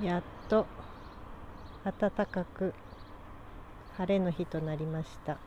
やっと暖かく晴れの日となりました。